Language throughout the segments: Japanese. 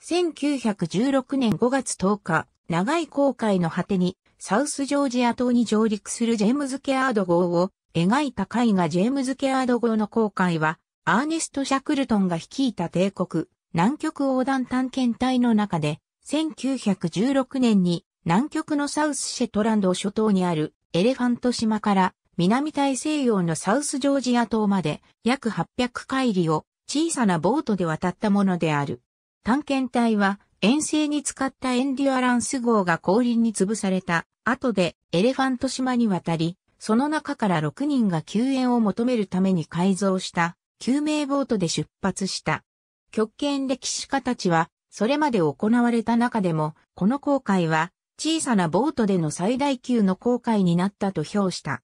1916年5月10日、長い航海の果てに、サウスジョージア島に上陸するジェームズ・ケアード号を描いた絵画ジェームズ・ケアード号の航海は、アーネスト・シャクルトンが率いた帝国、南極横断探検隊の中で、1916年に南極のサウスシェトランド諸島にあるエレファント島から南大西洋のサウスジョージア島まで約800海里を小さなボートで渡ったものである。探検隊は遠征に使ったエンデュアランス号が後輪に潰された後でエレファント島に渡り、その中から6人が救援を求めるために改造した救命ボートで出発した。極限歴史家たちは、それまで行われた中でも、この航海は小さなボートでの最大級の航海になったと評した。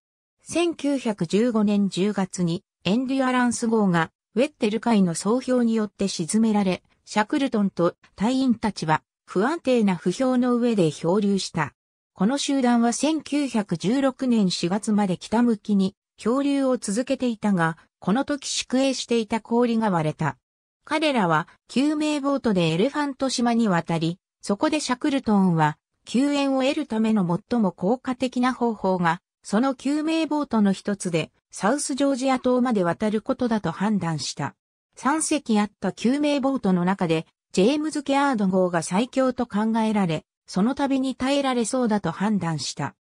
1915年10月にエンデュアランス号がウェッテル海の総評によって沈められ、シャクルトンと隊員たちは不安定な不評の上で漂流した。この集団は1916年4月まで北向きに漂流を続けていたが、この時宿営していた氷が割れた。彼らは救命ボートでエレファント島に渡り、そこでシャクルトンは救援を得るための最も効果的な方法が、その救命ボートの一つでサウスジョージア島まで渡ることだと判断した。3隻あった救命ボートの中で、ジェームズ・ケアード号が最強と考えられ、その度に耐えられそうだと判断した。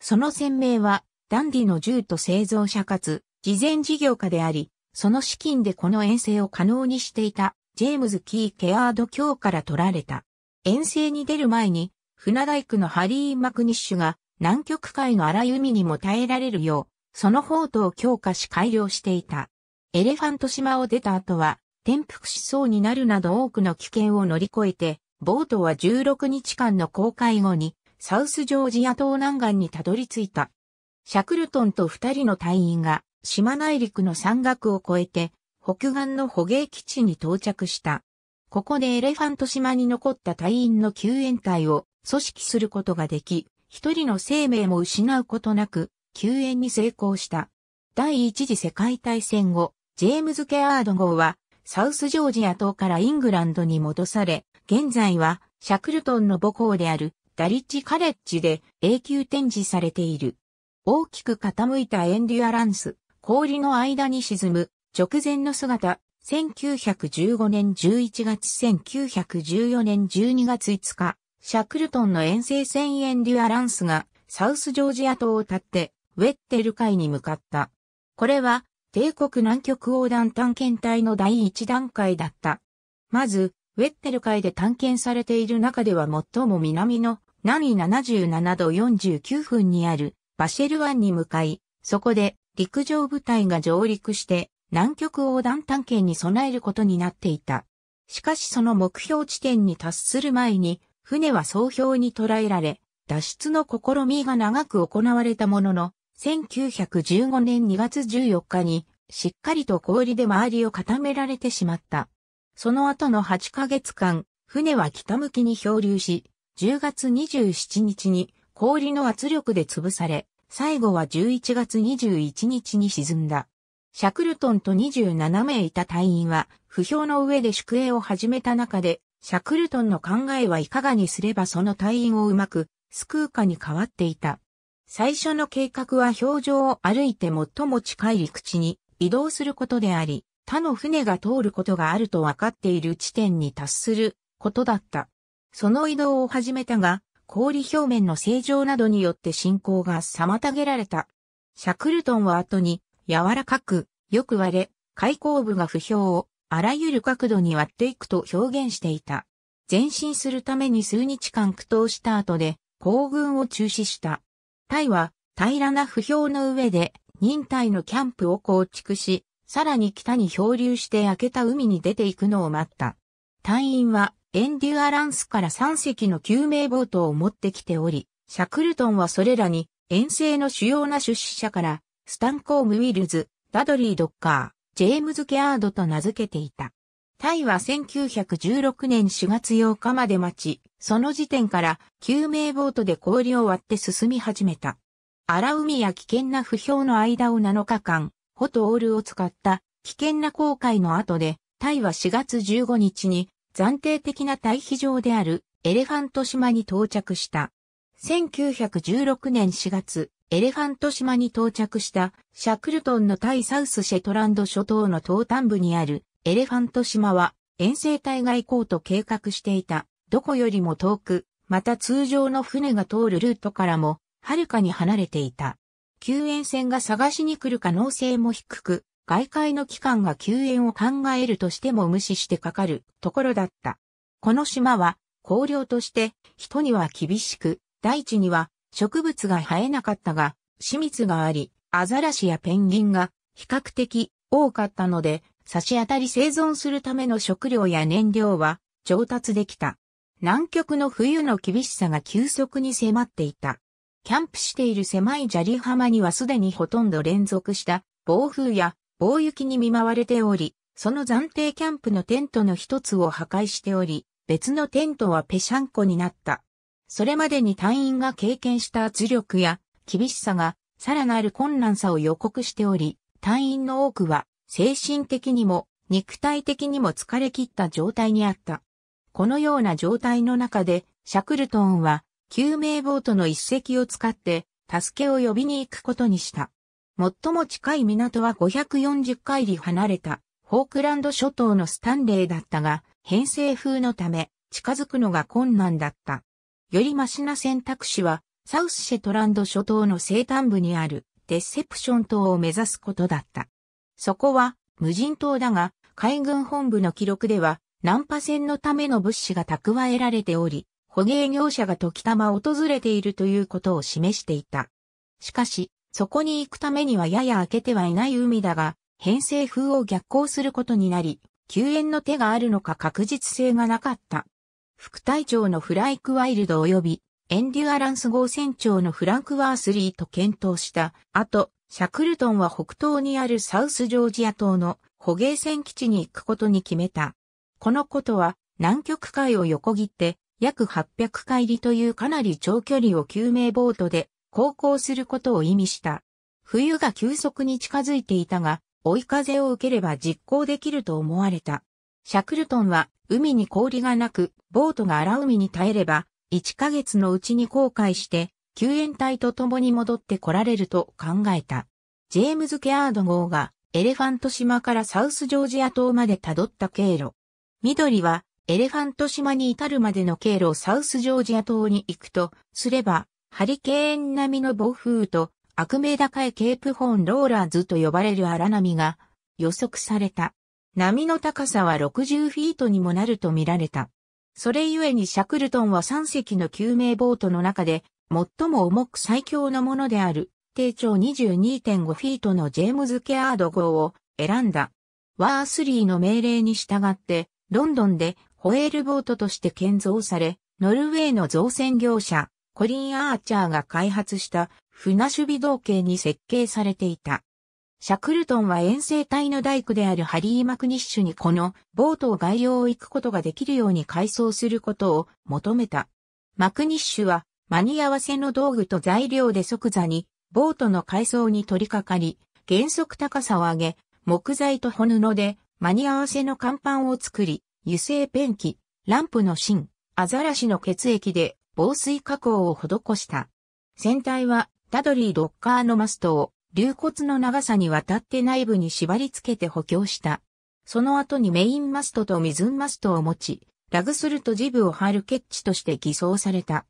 その船名は、ダンディの銃と製造者かつ、事前事業家であり、その資金でこの遠征を可能にしていた、ジェームズ・キー・ケアード卿から取られた。遠征に出る前に、船大工のハリー・マクニッシュが、南極海の荒い海にも耐えられるよう、その方とを強化し改良していた。エレファント島を出た後は、転覆しそうになるなど多くの危険を乗り越えて、ボートは16日間の航海後に、サウスジョージア島南岸にたどり着いた。シャクルトンと二人の隊員が、島内陸の山岳を越えて、北岸の捕鯨基地に到着した。ここでエレファント島に残った隊員の救援隊を組織することができ、一人の生命も失うことなく、救援に成功した。第一次世界大戦後、ジェームズ・ケアード号は、サウスジョージア島からイングランドに戻され、現在は、シャクルトンの母校である、ダリッチ・カレッジで永久展示されている。大きく傾いたエンデュアランス、氷の間に沈む、直前の姿、1915年11月1914年12月5日、シャクルトンの遠征船エンデュアランスが、サウスジョージア島を立って、ウェッテル海に向かった。これは帝国南極横断探検隊の第一段階だった。まず、ウェッテル海で探検されている中では最も南の南77度49分にあるバシェル湾に向かい、そこで陸上部隊が上陸して南極横断探検に備えることになっていた。しかしその目標地点に達する前に、船は総評に捉えられ、脱出の試みが長く行われたものの、1915年2月14日に、しっかりと氷で周りを固められてしまった。その後の8ヶ月間、船は北向きに漂流し、10月27日に氷の圧力で潰され、最後は11月21日に沈んだ。シャクルトンと27名いた隊員は、不評の上で宿営を始めた中で、シャクルトンの考えはいかがにすればその隊員をうまく救うかに変わっていた。最初の計画は表情を歩いて最も近い陸地に移動することであり、他の船が通ることがあると分かっている地点に達することだった。その移動を始めたが、氷表面の正常などによって進行が妨げられた。シャクルトンは後に柔らかく、よく割れ、開口部が不評をあらゆる角度に割っていくと表現していた。前進するために数日間苦闘した後で、行軍を中止した。タイは平らな不評の上で忍耐のキャンプを構築し、さらに北に漂流して開けた海に出ていくのを待った。隊員はエンデュアランスから3隻の救命ボートを持ってきており、シャクルトンはそれらに遠征の主要な出資者からスタンコーム・ウィルズ、ダドリー・ドッカー、ジェームズ・ケアードと名付けていた。タイは1916年4月8日まで待ち、その時点から救命ボートで氷を割って進み始めた。荒海や危険な不評の間を7日間、ホトオールを使った危険な航海の後で、タイは4月15日に暫定的な退避場であるエレファント島に到着した。1916年4月、エレファント島に到着したシャクルトンのタイサウスシェトランド諸島の東端部にあるエレファント島は遠征隊が行こうと計画していた、どこよりも遠く、また通常の船が通るルートからも、はるかに離れていた。救援船が探しに来る可能性も低く、外界の機関が救援を考えるとしても無視してかかるところだった。この島は、荒涼として、人には厳しく、大地には植物が生えなかったが、清密があり、アザラシやペンギンが比較的多かったので、差し当たり生存するための食料や燃料は調達できた。南極の冬の厳しさが急速に迫っていた。キャンプしている狭い砂利浜にはすでにほとんど連続した暴風や大雪に見舞われており、その暫定キャンプのテントの一つを破壊しており、別のテントはぺしゃんこになった。それまでに隊員が経験した圧力や厳しさがさらなる困難さを予告しており、隊員の多くは精神的にも肉体的にも疲れ切った状態にあった。このような状態の中で、シャクルトンは救命ボートの一隻を使って助けを呼びに行くことにした。最も近い港は540海里離れたフォークランド諸島のスタンレーだったが、偏西風のため近づくのが困難だった。よりマシな選択肢は、サウスシェトランド諸島の西端部にあるデセプション島を目指すことだった。そこは無人島だが、海軍本部の記録では、難破船のための物資が蓄えられており、捕鯨業者が時たま訪れているということを示していた。しかし、そこに行くためにはやや開けてはいない海だが、偏西風を逆行することになり、救援の手があるのか確実性がなかった。副隊長のフライクワイルド及びエンデュアランス号船長のフランクワースリーと検討した後、シャクルトンは北東にあるサウスジョージア島の捕鯨船基地に行くことに決めた。このことは南極海を横切って約800海里というかなり長距離を救命ボートで航行することを意味した。冬が急速に近づいていたが、追い風を受ければ実行できると思われた。シャクルトンは海に氷がなく、ボートが荒海に耐えれば、1ヶ月のうちに航海して救援隊と共に戻って来られると考えた。ジェームズ・ケアード号がエレファント島からサウスジョージア島まで辿った経路。緑はエレファント島に至るまでの経路をサウスジョージア島に行くとすれば、ハリケーン並みの暴風と悪名高いケープホーンローラーズと呼ばれる荒波が予測された。波の高さは60フィートにもなると見られた。それゆえにシャクルトンは3隻の救命ボートの中で最も重く最強のものである、低長22.5フィートのジェームズ・ケアード号を選んだ。ワースリーの命令に従って、ロンドンでホエールボートとして建造され、ノルウェーの造船業者、コリン・アーチャーが開発した船守備同型に設計されていた。シャクルトンは遠征隊の大工であるハリー・マクニッシュにこのボートを外洋を行くことができるように改装することを求めた。マクニッシュは間に合わせの道具と材料で即座に、ボートの改装に取り掛かり、原則高さを上げ、木材と骨布で、間に合わせの甲板を作り、油性ペンキ、ランプの芯、アザラシの血液で防水加工を施した。船体はタドリーロッカーのマストを流骨の長さにわたって内部に縛り付けて補強した。その後にメインマストとミズンマストを持ち、ラグスルとジブを張るケッチとして偽装された。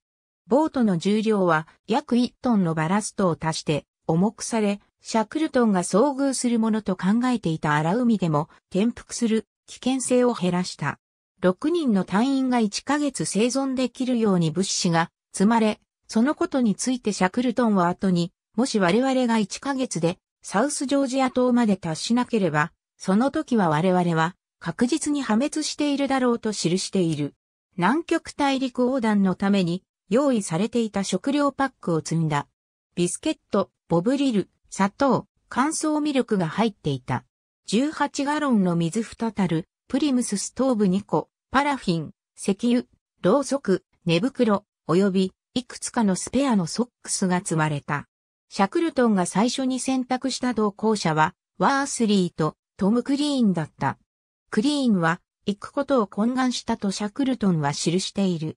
ボートの重量は約1トンのバラストを足して重くされ、シャクルトンが遭遇するものと考えていた荒海でも転覆する危険性を減らした。6人の隊員が1ヶ月生存できるように物資が積まれ、そのことについてシャクルトンは後に、もし我々が1ヶ月でサウスジョージア島まで達しなければ、その時は我々は確実に破滅しているだろうと記している。南極大陸横断のために用意されていた食料パックを積んだ。ビスケット、ボブリル、砂糖、乾燥ミルクが入っていた。18ガロンの水二たる、プリムスストーブ2個、パラフィン、石油、ろうそく、寝袋、および、いくつかのスペアのソックスが積まれた。シャクルトンが最初に選択した同行者は、ワースリーとトム・クリーンだった。クリーンは、行くことを懇願したとシャクルトンは記している。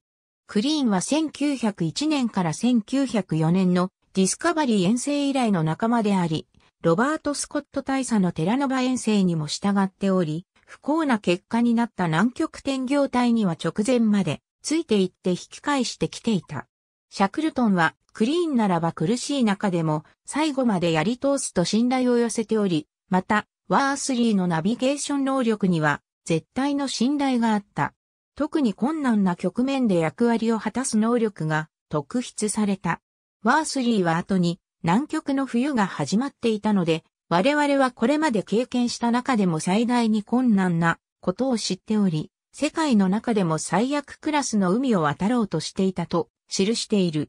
クリーンは1901年から1904年のディスカバリー遠征以来の仲間であり、ロバート・スコット大佐のテラノバ遠征にも従っており、不幸な結果になった南極天業隊には直前までついていって引き返してきていた。シャクルトンはクリーンならば苦しい中でも最後までやり通すと信頼を寄せており、またワースリーのナビゲーション能力には絶対の信頼があった。特に困難な局面で役割を果たす能力が特筆された。ワースリーは後に南極の冬が始まっていたので、我々はこれまで経験した中でも最大に困難なことを知っており、世界の中でも最悪クラスの海を渡ろうとしていたと記している。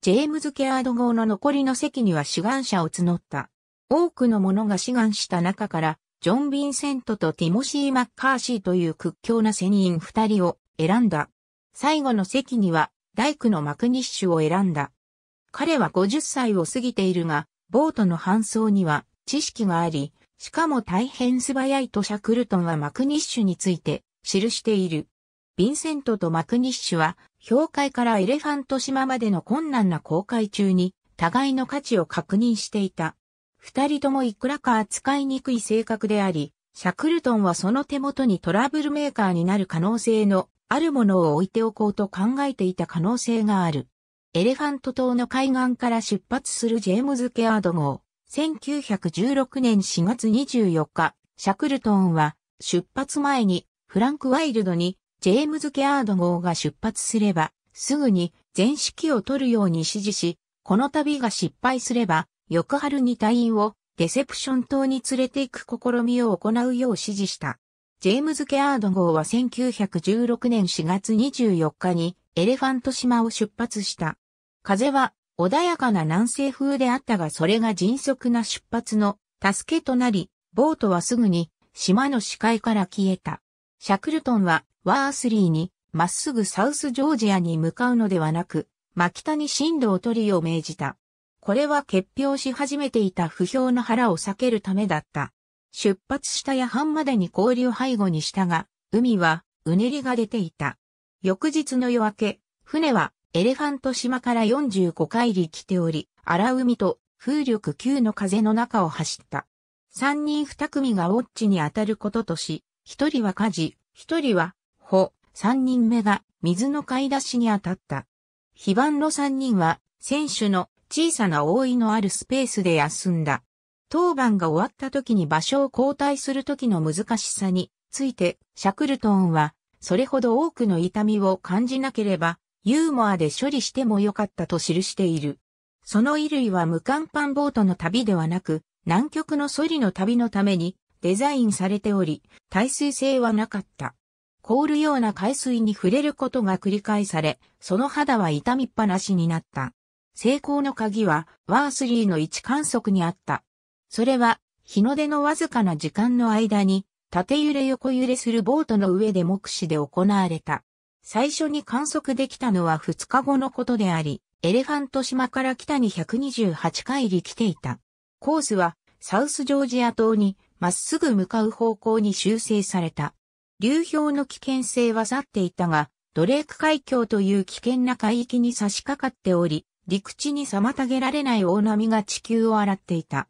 ジェームズ・ケアード号の残りの席には志願者を募った。多くの者が志願した中からジョン・ヴィンセントとティモシー・マッカーシーという屈強な船員二人を選んだ。最後の席には、大工のマクニッシュを選んだ。彼は50歳を過ぎているが、ボートの搬送には知識があり、しかも大変素早いとシャクルトンはマクニッシュについて記している。ヴィンセントとマクニッシュは、氷海からエレファント島までの困難な航海中に、互いの価値を確認していた。二人ともいくらか扱いにくい性格であり、シャクルトンはその手元にトラブルメーカーになる可能性のあるものを置いておこうと考えていた可能性がある。エレファント島の海岸から出発するジェームズ・ケアード号。1916年4月24日、シャクルトンは出発前にフランク・ワイルドにジェームズ・ケアード号が出発すればすぐに全式を取るように指示し、この旅が失敗すれば翌春に隊員をデセプション島に連れて行く試みを行うよう指示した。ジェームズ・ケアード号は1916年4月24日にエレファント島を出発した。風は穏やかな南西風であったがそれが迅速な出発の助けとなり、ボートはすぐに島の視界から消えた。シャクルトンはワースリーにまっすぐサウスジョージアに向かうのではなく、真北に進路を取るよう命じた。これは結氷し始めていた不評の腹を避けるためだった。出発した夜半までに氷を背後にしたが、海はうねりが出ていた。翌日の夜明け、船はエレファント島から45海里来ており、荒海と風力級の風の中を走った。三人二組がウォッチに当たることとし、一人は火事、一人は帆、三人目が水の買い出しに当たった。非番の三人は、選手の小さな覆いのあるスペースで休んだ。当番が終わった時に場所を交代する時の難しさについて、シャクルトンは、それほど多くの痛みを感じなければ、ユーモアで処理してもよかったと記している。その衣類は無パンボートの旅ではなく、南極のソリの旅のためにデザインされており、耐水性はなかった。凍るような海水に触れることが繰り返され、その肌は痛みっぱなしになった。成功の鍵は、ワースリーの位置観測にあった。それは、日の出のわずかな時間の間に、縦揺れ横揺れするボートの上で目視で行われた。最初に観測できたのは2日後のことであり、エレファント島から北に128回り来ていた。コースは、サウスジョージア島に、まっすぐ向かう方向に修正された。流氷の危険性は去っていたが、ドレーク海峡という危険な海域に差し掛かっており、陸地に妨げられない大波が地球を洗っていた。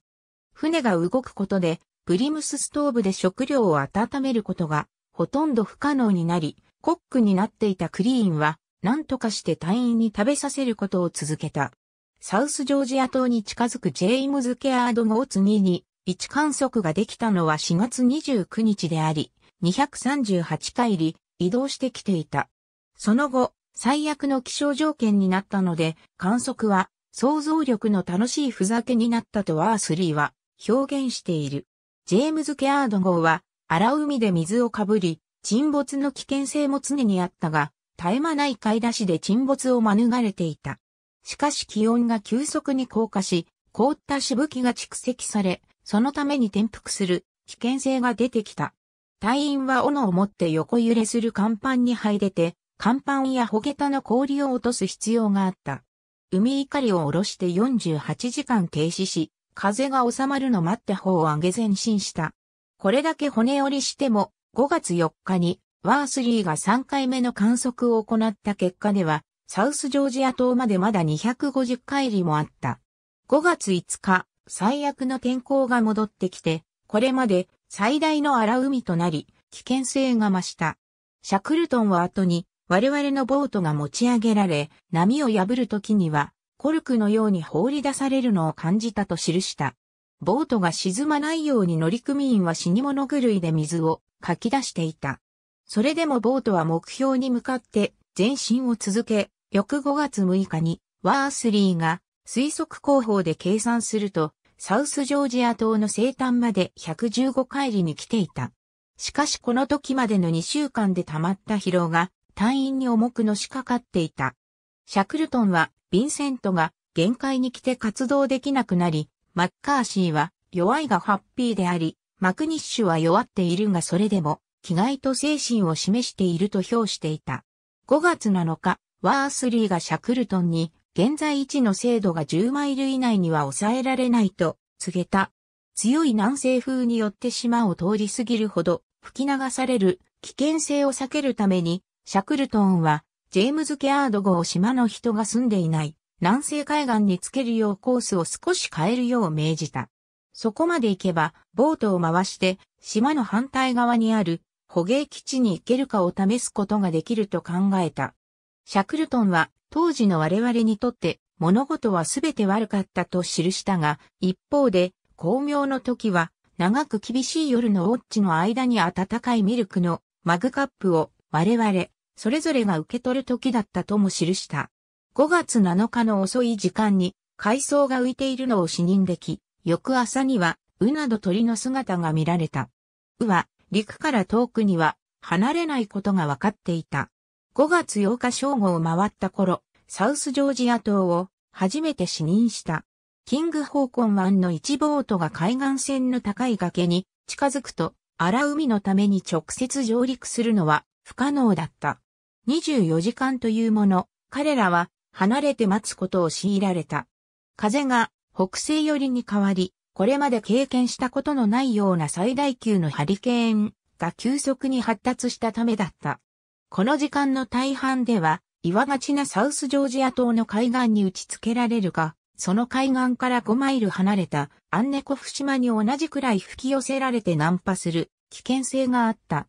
船が動くことで、プリムスストーブで食料を温めることが、ほとんど不可能になり、コックになっていたクリーンは、何とかして隊員に食べさせることを続けた。サウスジョージア島に近づくジェイムズ・ケアード・ゴーツ2に、位置観測ができたのは4月29日であり、238回り移動してきていた。その後、最悪の気象条件になったので、観測は想像力の楽しいふざけになったとワースリーは表現している。ジェームズ・ケアード号は荒海で水をかぶり、沈没の危険性も常にあったが、絶え間ない買い出しで沈没を免れていた。しかし気温が急速に降下し、凍ったしぶきが蓄積され、そのために転覆する危険性が出てきた。隊員は斧を持って横揺れする甲板に入れて、甲板やホゲタの氷を落とす必要があった。海怒りを下ろして48時間停止し、風が収まるの待って方を上げ前進した。これだけ骨折りしても、5月4日にワースリーが3回目の観測を行った結果では、サウスジョージア島までまだ250回りもあった。5月5日、最悪の天候が戻ってきて、これまで最大の荒海となり、危険性が増した。シャクルトンは後に我々のボートが持ち上げられ、波を破る時には、コルクのように放り出されるのを感じたと記した。ボートが沈まないように乗組員は死に物狂いで水をかき出していた。それでもボートは目標に向かって前進を続け、翌5月6日にワースリーが推測工法で計算すると、サウスジョージア島の西端まで115海里に来ていた。しかしこの時までの2週間で溜まった疲労が隊員に重くのしかかっていた。シャクルトンは、ヴィンセントが限界に来て活動できなくなり、マッカーシーは弱いがハッピーであり、マクニッシュは弱っているがそれでも、気概と精神を示していると評していた。5月7日、ワースリーがシャクルトンに、現在位置の精度が10マイル以内には抑えられないと告げた。強い南西風によって島を通り過ぎるほど吹き流される危険性を避けるためにシャクルトンは、ジェームズ・ケアード号を島の人が住んでいない、南西海岸につけるようコースを少し変えるよう命じた。そこまで行けば、ボートを回して、島の反対側にある、捕鯨基地に行けるかを試すことができると考えた。シャクルトンは、当時の我々にとって、物事は全て悪かったと記したが、一方で、巧妙の時は、長く厳しい夜のウォッチの間に温かいミルクのマグカップを我々、それぞれが受け取る時だったとも記した。5月7日の遅い時間に、海藻が浮いているのを視認でき、翌朝には、ウなど鳥の姿が見られた。ウは、陸から遠くには、離れないことが分かっていた。5月8日正午を回った頃、サウスジョージア島を、初めて視認した。キングホーコン湾の一ボートが海岸線の高い崖に近づくと、荒海のために直接上陸するのは不可能だった。24時間というもの、彼らは離れて待つことを強いられた。風が北西寄りに変わり、これまで経験したことのないような最大級のハリケーンが急速に発達したためだった。この時間の大半では、岩がちなサウスジョージア島の海岸に打ち付けられるが、その海岸から5マイル離れたアンネコフ島に同じくらい吹き寄せられて難破する危険性があった。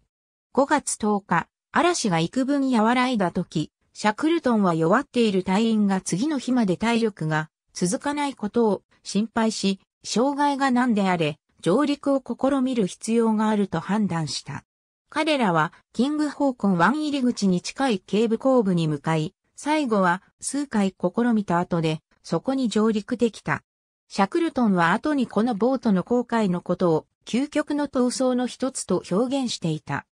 5月10日、嵐が幾分和らいだ時、シャクルトンは弱っている隊員が次の日まで体力が続かないことを心配し、障害が何であれ、上陸を試みる必要があると判断した。彼らは、キングホーコン1入り口に近い警部後部に向かい、最後は数回試みた後で、そこに上陸できた。シャクルトンは後にこのボートの航海のことを究極の闘争の一つと表現していた。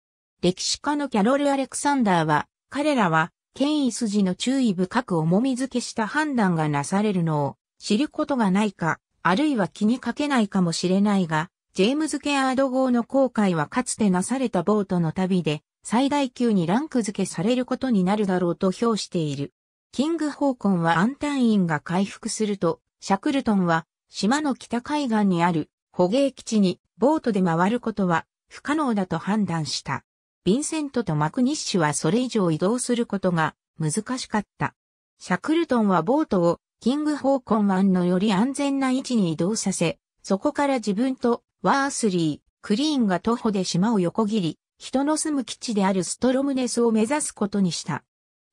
歴史家のキャロル・アレクサンダーは、彼らは、権威筋の注意深く重みづけした判断がなされるのを知ることがないか、あるいは気にかけないかもしれないが、ジェームズ・ケアード号の航海はかつてなされたボートの旅で最大級にランク付けされることになるだろうと評している。キング・ホーコンはアンタインが回復すると、シャクルトンは島の北海岸にある捕鯨基地にボートで回ることは不可能だと判断した。ヴィンセントとマクニッシュはそれ以上移動することが難しかった。シャクルトンはボートをキングホーコン湾のより安全な位置に移動させ、そこから自分とワースリー、クリーンが徒歩で島を横切り、人の住む基地であるストロムネスを目指すことにした。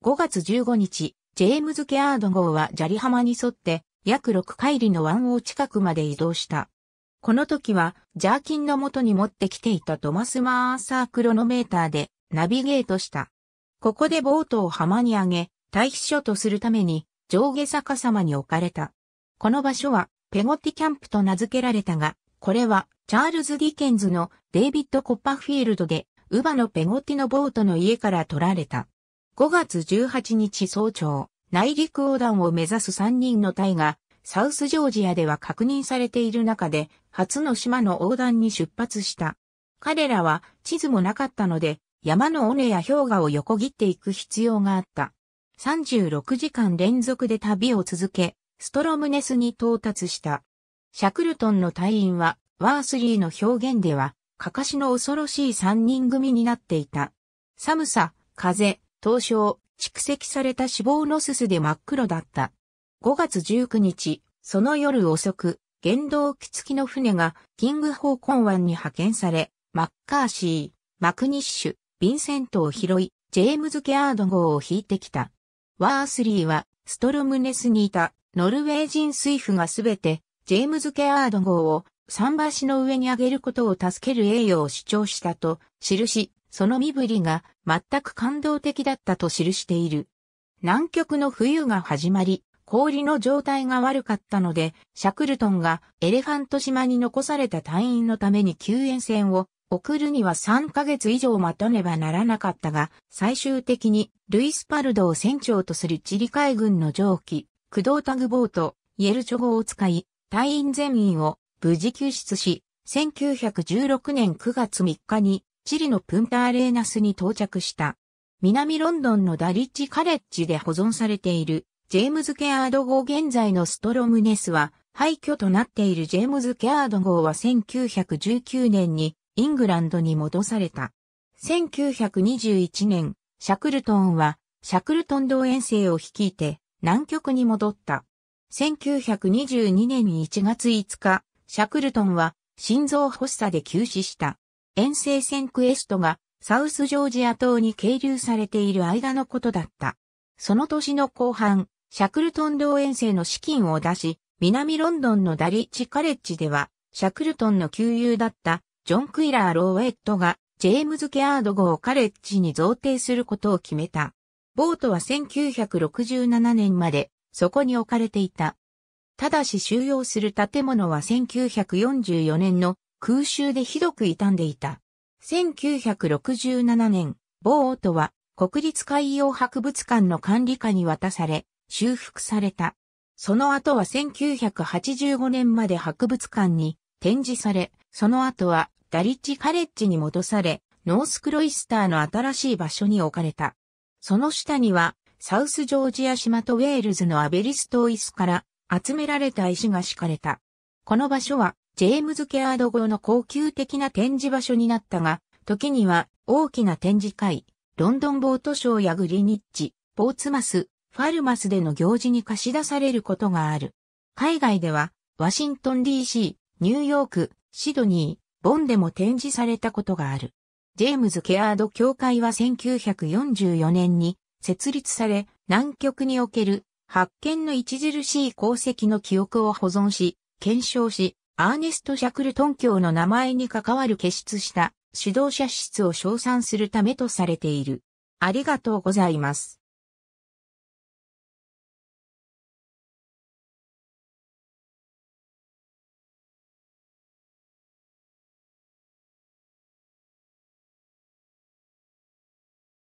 5月15日、ジェームズ・ケアード号は砂利浜に沿って約6海里の湾を近くまで移動した。この時は、ジャーキンの元に持ってきていたトマス・マーサークロノメーターでナビゲートした。ここでボートを浜に上げ、退避所とするために上下逆さまに置かれた。この場所はペゴティキャンプと名付けられたが、これはチャールズ・ディケンズのデイビッド・コッパフィールドで、ウバのペゴティのボートの家から取られた。5月18日早朝、内陸横断を目指す3人の隊がサウスジョージアでは確認されている中で、初の島の横断に出発した。彼らは地図もなかったので、山の尾根や氷河を横切っていく必要があった。36時間連続で旅を続け、ストロムネスに到達した。シャクルトンの隊員は、ワースリーの表現では、かかしの恐ろしい三人組になっていた。寒さ、風、凍傷、蓄積された脂肪のすすで真っ黒だった。5月19日、その夜遅く、原動機付きの船がキングホーコン湾に派遣され、マッカーシー、マクニッシュ、ヴィンセントを拾い、ジェームズ・ケアード号を引いてきた。ワースリーは、ストロムネスにいたノルウェー人水夫がすべて、ジェームズ・ケアード号を桟橋の上に上げることを助ける栄誉を主張したと記し、その身振りが全く感動的だったと記している。南極の冬が始まり、氷の状態が悪かったので、シャクルトンがエレファント島に残された隊員のために救援船を送るには3ヶ月以上待たねばならなかったが、最終的にルイスパルドを船長とするチリ海軍の蒸気、駆動タグボート、イエルチョ号を使い、隊員全員を無事救出し、1916年9月3日にチリのプンターレーナスに到着した。南ロンドンのダリッジカレッジで保存されているジェームズ・ケアード号現在のストロムネスは廃墟となっているジェームズ・ケアード号は1919年にイングランドに戻された。1921年、シャクルトンはシャクルトン同遠征を率いて南極に戻った。1922年1月5日、シャクルトンは心臓発作で急死した。遠征船クエストがサウスジョージア島に係留されている間のことだった。その年の後半、シャクルトンロー遠征の資金を出し、南ロンドンのダリッチカレッジでは、シャクルトンの旧友だったジョン・クイラー・ローエットがジェームズ・ケアード号をカレッジに贈呈することを決めた。ボートは1967年までそこに置かれていた。ただし収容する建物は1944年の空襲でひどく傷んでいた。1967年、ボートは国立海洋博物館の管理下に渡され、修復された。その後は1985年まで博物館に展示され、その後はダリッチカレッジに戻され、ノースクロイスターの新しい場所に置かれた。その下には、サウスジョージア島とウェールズのアベリストイスから集められた石が敷かれた。この場所は、ジェームズ・ケアード号の高級的な展示場所になったが、時には大きな展示会、ロンドンボートショーやグリニッジ、ポーツマス、ファルマスでの行事に貸し出されることがある。海外では、ワシントン DC、ニューヨーク、シドニー、ボンでも展示されたことがある。ジェームズ・ケアード協会は1944年に設立され、南極における発見の著しい功績の記憶を保存し、検証し、アーネスト・シャクルトン教の名前に関わる傑出した指導者室を称賛するためとされている。ありがとうございます。